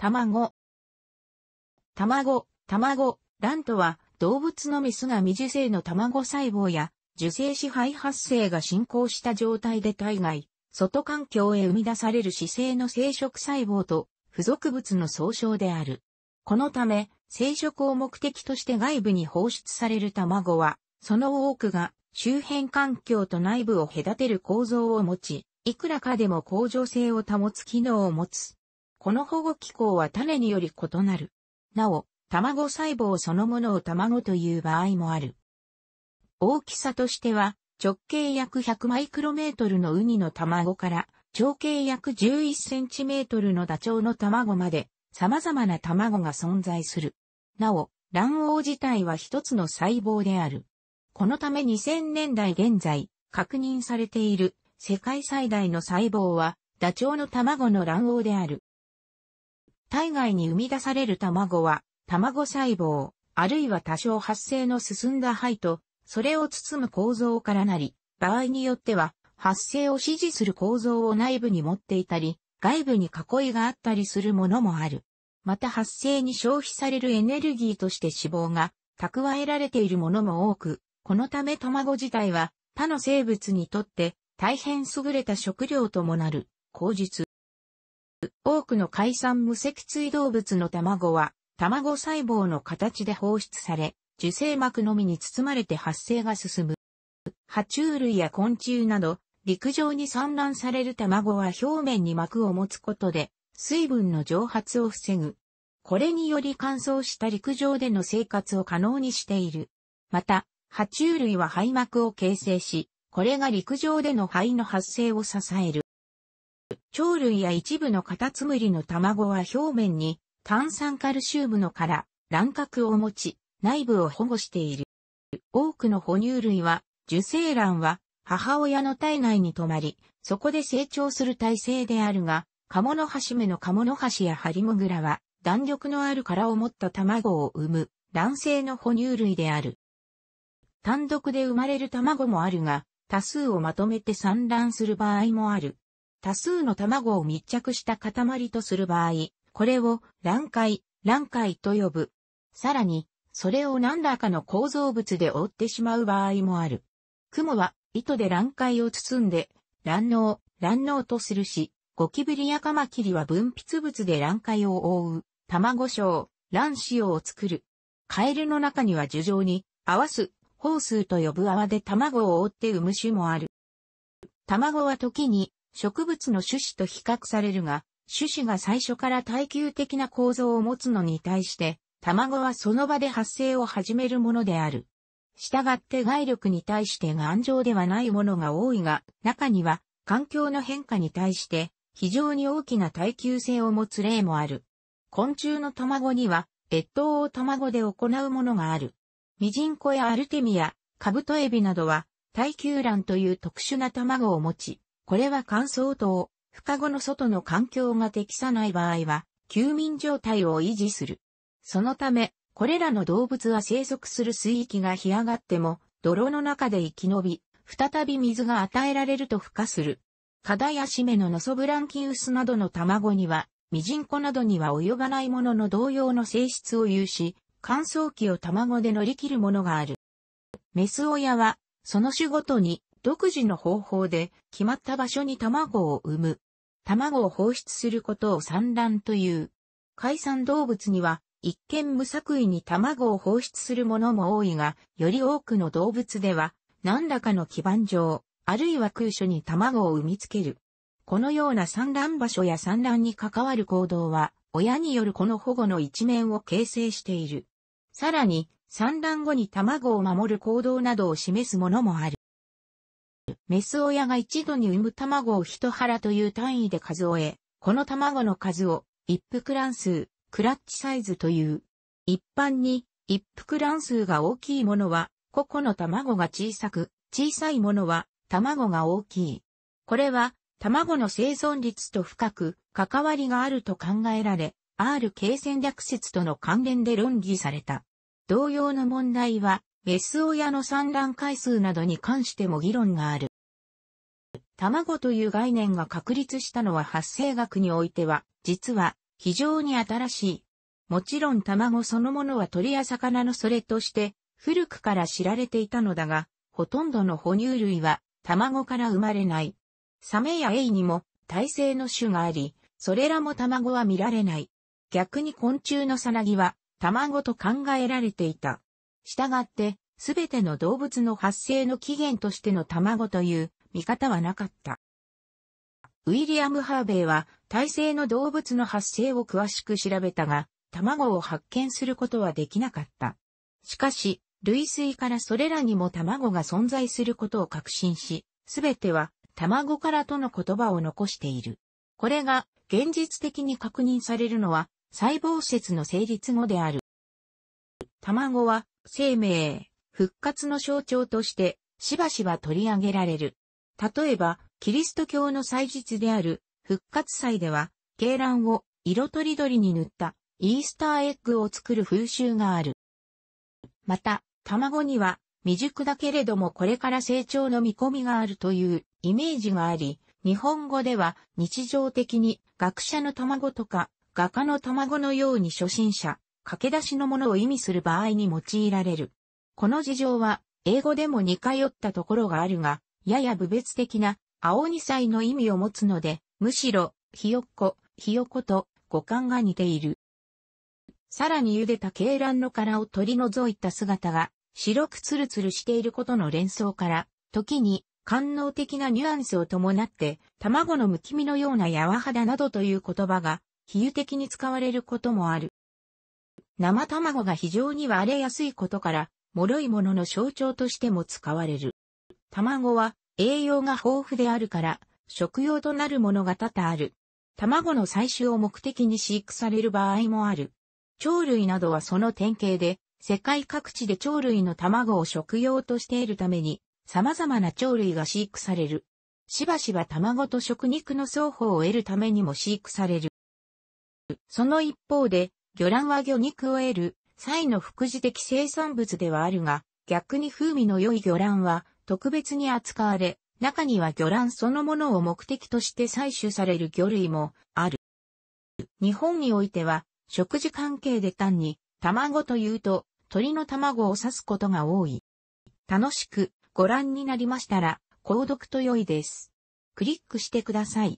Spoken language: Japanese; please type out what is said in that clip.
卵。卵、卵、卵とは、動物のメスが未受精の卵細胞や、受精支配発生が進行した状態で体外、外環境へ生み出される姿勢の生殖細胞と、付属物の総称である。このため、生殖を目的として外部に放出される卵は、その多くが周辺環境と内部を隔てる構造を持ち、いくらかでも向上性を保つ機能を持つ。この保護機構は種により異なる。なお、卵細胞そのものを卵という場合もある。大きさとしては、直径約100マイクロメートルのウニの卵から、長径約11センチメートルのダチョウの卵まで、様々な卵が存在する。なお、卵黄自体は一つの細胞である。このため2000年代現在、確認されている世界最大の細胞は、ダチョウの卵の卵黄である。体外に生み出される卵は、卵細胞、あるいは多少発生の進んだ肺と、それを包む構造からなり、場合によっては、発生を支持する構造を内部に持っていたり、外部に囲いがあったりするものもある。また発生に消費されるエネルギーとして脂肪が蓄えられているものも多く、このため卵自体は他の生物にとって大変優れた食料ともなる、口実、多くの海産無脊椎動物の卵は、卵細胞の形で放出され、受精膜のみに包まれて発生が進む。爬虫類や昆虫など、陸上に産卵される卵は表面に膜を持つことで、水分の蒸発を防ぐ。これにより乾燥した陸上での生活を可能にしている。また、爬虫類は肺膜を形成し、これが陸上での肺の発生を支える。鳥類や一部のカタツムリの卵は表面に炭酸カルシウムの殻、卵殻を持ち、内部を保護している。多くの哺乳類は、受精卵は母親の体内に止まり、そこで成長する体制であるが、カモノハシメのカモノハシやハリモグラは、弾力のある殻を持った卵を産む、卵性の哺乳類である。単独で生まれる卵もあるが、多数をまとめて産卵する場合もある。多数の卵を密着した塊とする場合、これを卵塊、卵塊と呼ぶ。さらに、それを何らかの構造物で覆ってしまう場合もある。雲は糸で卵塊を包んで、卵嚢、卵嚢とするし、ゴキブリやカマキリは分泌物で卵塊を覆う、卵鞘、卵子を作る。カエルの中には樹状に、合わす、ホースと呼ぶ泡で卵を覆って産む種もある。卵は時に植物の種子と比較されるが、種子が最初から耐久的な構造を持つのに対して、卵はその場で発生を始めるものである。したがって外力に対して頑丈ではないものが多いが、中には環境の変化に対して非常に大きな耐久性を持つ例もある。昆虫の卵には越冬を卵で行うものがある。ミジンコやアルテミア、カブトエビなどは耐久卵という特殊な卵を持ち、これは乾燥等、孵化後の外の環境が適さない場合は、休眠状態を維持する。そのため、これらの動物は生息する水域が干上がっても、泥の中で生き延び、再び水が与えられると孵化する。カダやシメのノソブランキウスなどの卵には、ミジンコなどには及ばないものの同様の性質を有し、乾燥期を卵で乗り切るものがある。メス親は、その種ごとに独自の方法で決まった場所に卵を産む。卵を放出することを産卵という。海産動物には一見無作為に卵を放出するものも多いが、より多くの動物では何らかの基盤上、あるいは空所に卵を産みつける。このような産卵場所や産卵に関わる行動は、親によるこの保護の一面を形成している。さらに、産卵後に卵を守る行動などを示すものもある。メス親が一度に産む卵を一腹という単位で数え、この卵の数を、一服卵数、クラッチサイズという。一般に、一服卵数が大きいものは、個々の卵が小さく、小さいものは、卵が大きい。これは、卵の生存率と深く関わりがあると考えられ、RK 戦略説との関連で論議された。同様の問題は、メス親の産卵回数などに関しても議論がある。卵という概念が確立したのは発生学においては、実は非常に新しい。もちろん卵そのものは鳥や魚のそれとして古くから知られていたのだが、ほとんどの哺乳類は卵から生まれない。サメやエイにも耐性の種があり、それらも卵は見られない。逆に昆虫のサナギは卵と考えられていた。したがって、すべての動物の発生の起源としての卵という見方はなかった。ウィリアム・ハーベイは、体制の動物の発生を詳しく調べたが、卵を発見することはできなかった。しかし、類推からそれらにも卵が存在することを確信し、すべては卵からとの言葉を残している。これが現実的に確認されるのは細胞説の成立後である。卵は生命、復活の象徴としてしばしば取り上げられる。例えば、キリスト教の祭日である復活祭では、鶏卵を色とりどりに塗ったイースターエッグを作る風習がある。また、卵には未熟だけれどもこれから成長の見込みがあるというイメージがあり、日本語では日常的に学者の卵とか画家の卵のように初心者、駆け出しのものを意味する場合に用いられる。この事情は英語でも似通ったところがあるが、やや部別的な、青二歳の意味を持つので、むしろ、ひよっこ、ひよこと五感が似ている。さらに茹でた鶏卵の殻を取り除いた姿が、白くツルツルしていることの連想から、時に、官能的なニュアンスを伴って、卵のむき身のような柔肌などという言葉が、比喩的に使われることもある。生卵が非常に割れやすいことから、脆いものの象徴としても使われる。卵は栄養が豊富であるから、食用となるものが多々ある。卵の採取を目的に飼育される場合もある。鳥類などはその典型で、世界各地で鳥類の卵を食用としているために、様々な鳥類が飼育される。しばしば卵と食肉の双方を得るためにも飼育される。その一方で、魚卵は魚肉を得る際の副次的生産物ではあるが、逆に風味の良い魚卵は特別に扱われ、中には魚卵そのものを目的として採取される魚類もある。日本においては、食事関係で単に、卵というと、鳥の卵を刺すことが多い。楽しくご覧になりましたら、購読と良いです。クリックしてください。